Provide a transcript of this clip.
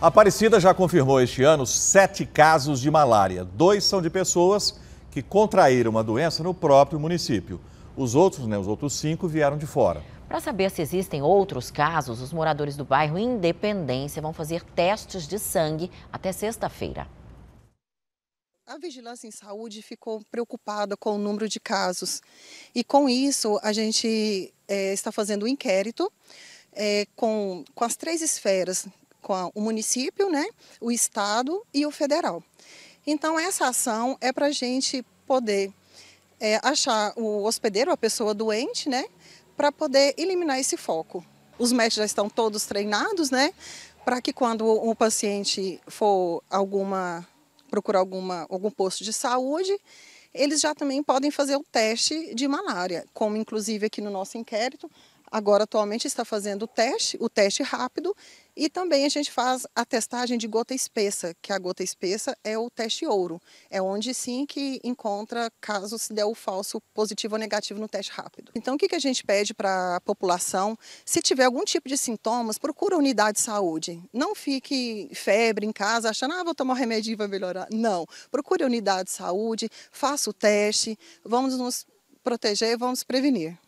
Aparecida já confirmou este ano sete casos de malária. Dois são de pessoas que contraíram a doença no próprio município. Os outros, né, os outros cinco, vieram de fora. Para saber se existem outros casos, os moradores do bairro Independência vão fazer testes de sangue até sexta-feira. A Vigilância em Saúde ficou preocupada com o número de casos. E com isso, a gente é, está fazendo um inquérito é, com, com as três esferas com a, o município, né, o Estado e o federal. Então, essa ação é para a gente poder é, achar o hospedeiro, a pessoa doente, né, para poder eliminar esse foco. Os médicos já estão todos treinados, né, para que quando o paciente for alguma procurar alguma, algum posto de saúde, eles já também podem fazer o teste de malária, como inclusive aqui no nosso inquérito, Agora, atualmente, está fazendo o teste, o teste rápido, e também a gente faz a testagem de gota espessa, que a gota espessa é o teste ouro. É onde sim que encontra caso se der o falso positivo ou negativo no teste rápido. Então, o que, que a gente pede para a população? Se tiver algum tipo de sintomas, procura a unidade de saúde. Não fique febre em casa, achando, ah, vou tomar um remédio e vai melhorar. Não. Procure a unidade de saúde, faça o teste, vamos nos proteger, vamos prevenir.